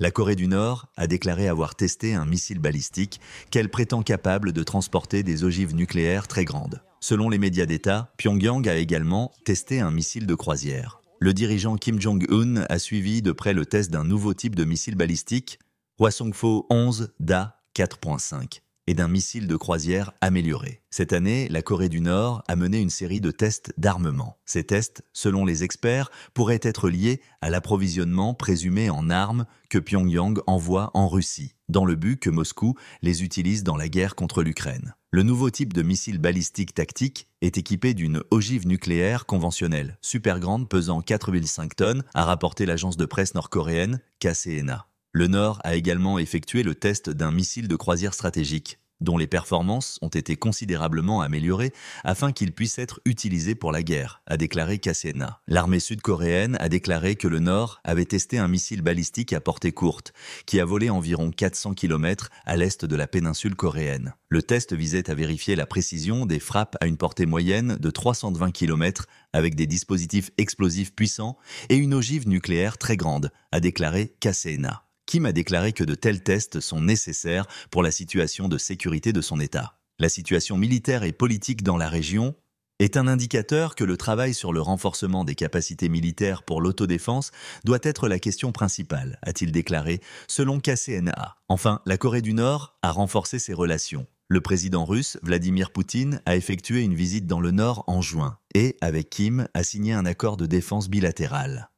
la Corée du Nord a déclaré avoir testé un missile balistique qu'elle prétend capable de transporter des ogives nucléaires très grandes. Selon les médias d'État, Pyongyang a également testé un missile de croisière. Le dirigeant Kim Jong-un a suivi de près le test d'un nouveau type de missile balistique, Hwasong-fo 11 Da 4.5 et d'un missile de croisière amélioré. Cette année, la Corée du Nord a mené une série de tests d'armement. Ces tests, selon les experts, pourraient être liés à l'approvisionnement présumé en armes que Pyongyang envoie en Russie, dans le but que Moscou les utilise dans la guerre contre l'Ukraine. Le nouveau type de missile balistique tactique est équipé d'une ogive nucléaire conventionnelle, super grande pesant 4,5 tonnes, a rapporté l'agence de presse nord-coréenne KCNA. Le Nord a également effectué le test d'un missile de croisière stratégique, dont les performances ont été considérablement améliorées afin qu'il puisse être utilisé pour la guerre, a déclaré Kasena. L'armée sud-coréenne a déclaré que le Nord avait testé un missile balistique à portée courte, qui a volé environ 400 km à l'est de la péninsule coréenne. Le test visait à vérifier la précision des frappes à une portée moyenne de 320 km avec des dispositifs explosifs puissants et une ogive nucléaire très grande, a déclaré Kasena. Kim a déclaré que de tels tests sont nécessaires pour la situation de sécurité de son État. La situation militaire et politique dans la région est un indicateur que le travail sur le renforcement des capacités militaires pour l'autodéfense doit être la question principale, a-t-il déclaré, selon KCNA. Enfin, la Corée du Nord a renforcé ses relations. Le président russe, Vladimir Poutine, a effectué une visite dans le Nord en juin et, avec Kim, a signé un accord de défense bilatéral.